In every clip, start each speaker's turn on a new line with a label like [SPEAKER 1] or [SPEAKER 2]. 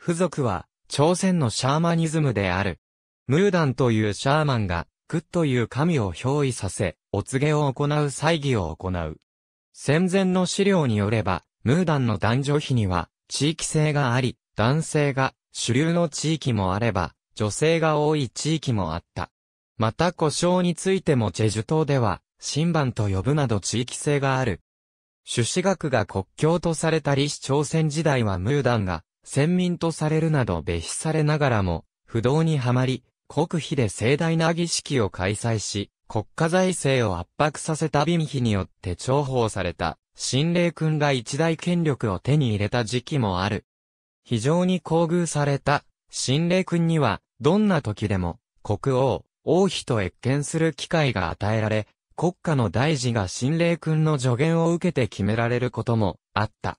[SPEAKER 1] 付属は、朝鮮のシャーマニズムである。ムーダンというシャーマンが、グッという神を憑依させ、お告げを行う祭儀を行う。戦前の資料によれば、ムーダンの男女比には、地域性があり、男性が主流の地域もあれば、女性が多い地域もあった。また故障についてもチェジュ島では、新版と呼ぶなど地域性がある。朱子学が国境とされたり氏朝鮮時代はムーダンが先民とされるなど蔑視されながらも、不動にはまり、国費で盛大な儀式を開催し、国家財政を圧迫させた貧費によって重宝された、新霊君が一大権力を手に入れた時期もある。非常に厚遇された、新霊君には、どんな時でも、国王、王妃と謁見する機会が与えられ、国家の大事が新霊君の助言を受けて決められることもあった。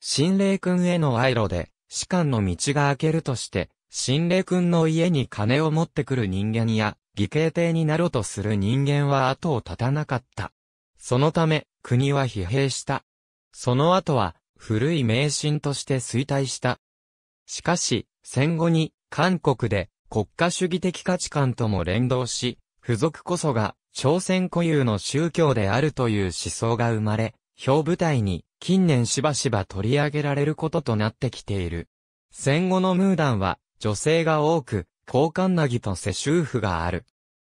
[SPEAKER 1] 新霊君への愛路で、士官の道が開けるとして、心霊君の家に金を持ってくる人間や、義兄弟になろうとする人間は後を絶たなかった。そのため、国は疲弊した。その後は、古い迷信として衰退した。しかし、戦後に、韓国で、国家主義的価値観とも連動し、付属こそが、朝鮮固有の宗教であるという思想が生まれ、表舞台に近年しばしば取り上げられることとなってきている。戦後のムーダンは女性が多く、交換なぎと世襲婦がある。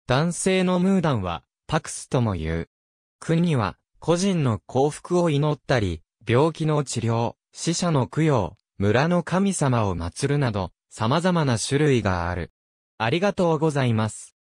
[SPEAKER 1] 男性のムーダンはパクスとも言う。国は個人の幸福を祈ったり、病気の治療、死者の供養、村の神様を祀るなど、様々な種類がある。ありがとうございます。